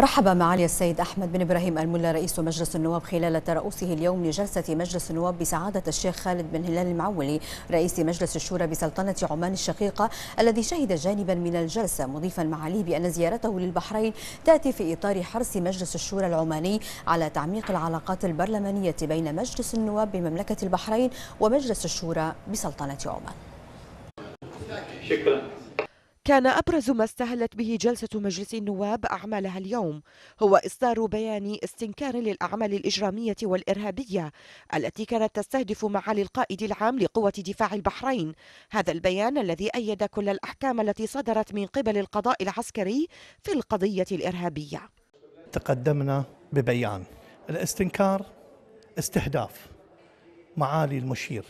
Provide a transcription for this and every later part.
رحب معالي السيد أحمد بن إبراهيم الملا رئيس مجلس النواب خلال ترأسه اليوم لجلسة مجلس النواب بسعادة الشيخ خالد بن هلال المعولي رئيس مجلس الشورى بسلطنة عمان الشقيقة الذي شهد جانبا من الجلسة مضيفا معاليه بأن زيارته للبحرين تأتي في إطار حرص مجلس الشورى العماني على تعميق العلاقات البرلمانية بين مجلس النواب بمملكة البحرين ومجلس الشورى بسلطنة عمان شكرا كان أبرز ما استهلت به جلسة مجلس النواب أعمالها اليوم هو إصدار بيان استنكار للأعمال الإجرامية والإرهابية التي كانت تستهدف معالي القائد العام لقوة دفاع البحرين هذا البيان الذي أيد كل الأحكام التي صدرت من قبل القضاء العسكري في القضية الإرهابية تقدمنا ببيان الاستنكار استهداف معالي المشير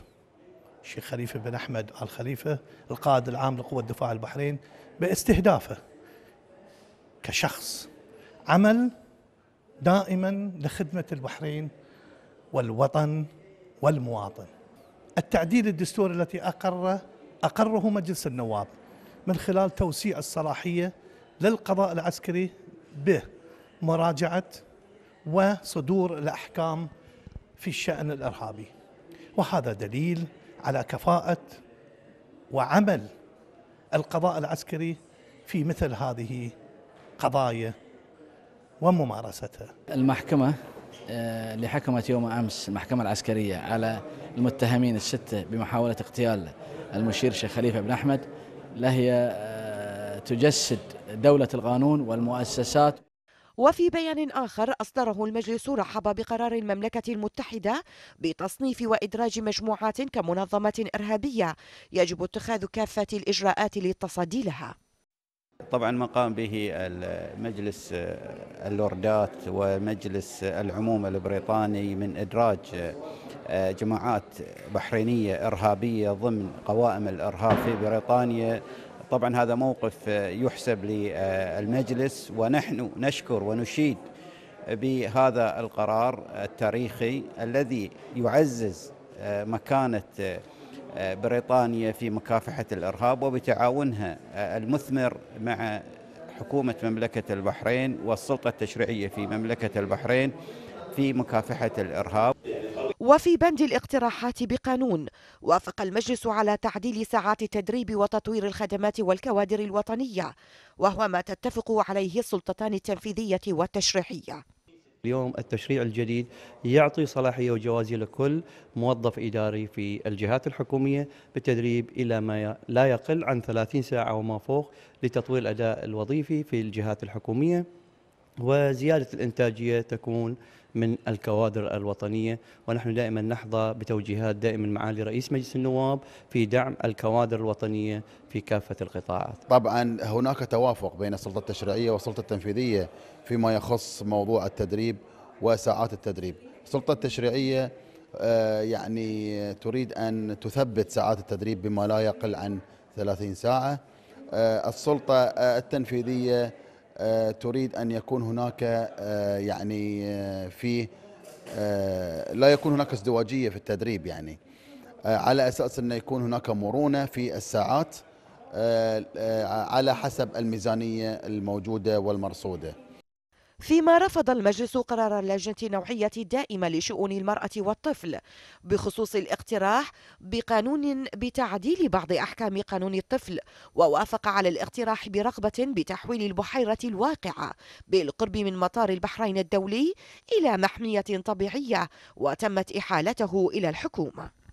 الشيخ خليفة بن أحمد آل خليفة القائد العام لقوة دفاع البحرين باستهدافه كشخص عمل دائما لخدمة البحرين والوطن والمواطن التعديل الدستوري التي أقره أقره مجلس النواب من خلال توسيع الصلاحية للقضاء العسكري بمراجعة وصدور الأحكام في الشأن الإرهابي وهذا دليل على كفاءة وعمل القضاء العسكري في مثل هذه قضايا وممارستها المحكمة اللي آه، حكمت يوم أمس المحكمة العسكرية على المتهمين الستة بمحاولة اغتيال المشير شيخ خليفة بن أحمد لهي آه، تجسد دولة القانون والمؤسسات وفي بيان آخر أصدره المجلس رحب بقرار المملكة المتحدة بتصنيف وإدراج مجموعات كمنظمات إرهابية يجب اتخاذ كافة الإجراءات للتصدي لها طبعا ما قام به مجلس اللوردات ومجلس العموم البريطاني من ادراج آه، جماعات بحرينيه ارهابيه ضمن قوائم الارهاب في بريطانيا طبعا هذا موقف آه، يحسب للمجلس ونحن نشكر ونشيد بهذا القرار التاريخي الذي يعزز آه، مكانه آه، بريطانيا في مكافحه الارهاب وبتعاونها المثمر مع حكومه مملكه البحرين والسلطه التشريعيه في مملكه البحرين في مكافحه الارهاب وفي بند الاقتراحات بقانون وافق المجلس على تعديل ساعات التدريب وتطوير الخدمات والكوادر الوطنية وهو ما تتفق عليه السلطتان التنفيذية والتشريحية اليوم التشريع الجديد يعطي صلاحيه وجوازيه لكل موظف اداري في الجهات الحكوميه بالتدريب الى ما لا يقل عن 30 ساعه وما فوق لتطوير الاداء الوظيفي في الجهات الحكوميه وزيادة الإنتاجية تكون من الكوادر الوطنية ونحن دائما نحظى بتوجيهات دائما معالي رئيس مجلس النواب في دعم الكوادر الوطنية في كافة القطاعات طبعا هناك توافق بين السلطة التشريعية والسلطة التنفيذية فيما يخص موضوع التدريب وساعات التدريب السلطة التشريعية آه، يعني تريد أن تثبت ساعات التدريب بما لا يقل عن 30 ساعة آه، السلطة آه، التنفيذية آه، تريد ان يكون هناك آه، يعني آه، في لا يكون هناك ازدواجيه في التدريب يعني على اساس انه يكون هناك مرونه في الساعات على حسب الميزانيه الموجوده والمرصوده. فيما رفض المجلس قرار اللجنة النوعية الدائمة لشؤون المرأة والطفل بخصوص الاقتراح بقانون بتعديل بعض أحكام قانون الطفل ووافق على الاقتراح برغبة بتحويل البحيرة الواقعة بالقرب من مطار البحرين الدولي إلى محمية طبيعية وتمت إحالته إلى الحكومة